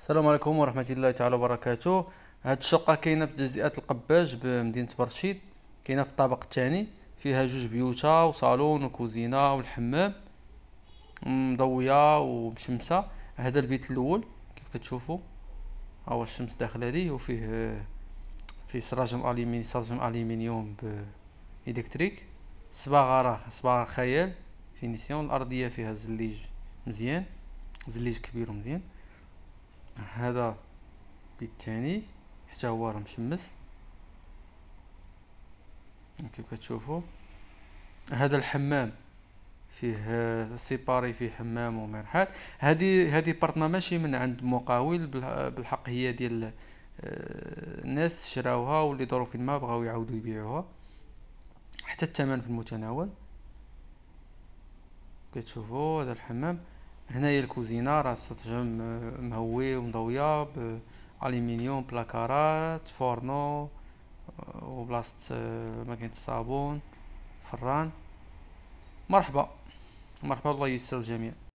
السلام عليكم ورحمه الله تعالى وبركاته هاد الشقه كاينه في جزيئه القباج بمدينه برشيد كاينه في الطابق الثاني فيها جوج بيوتا وصالون وكوزينه والحمام مضويه ومشمسه هذا البيت الاول كيف كتشوفوا ها هو الشمس داخله ليه وفيه فيه سراجم الومنيوم سراجم الومنيوم بالكتريك الصباغه راه صباغه خيال فينيسيون الارضيه فيها زليج مزيان زليج كبير ومزيان هذا بالثاني حتى هو راه مشمس كيف كتشوفوا هذا الحمام فيه سيباري فيه حمام ومرحاض هذه هذه بارتنا ماشي من عند مقاول بالحق هي ديال آه، الناس شراوها واللي ظروف ما بغاو يعاودوا يبيعوها حتى الثمن في المتناول كتشوفوا هذا الحمام هنايا الكوزينة راه ستجم مهوي ومضوية بالومنيوم بلاكارات فورنو آه، وبلاصة آه، ماكينة الصابون فران مرحبا مرحبا الله يسر الجميع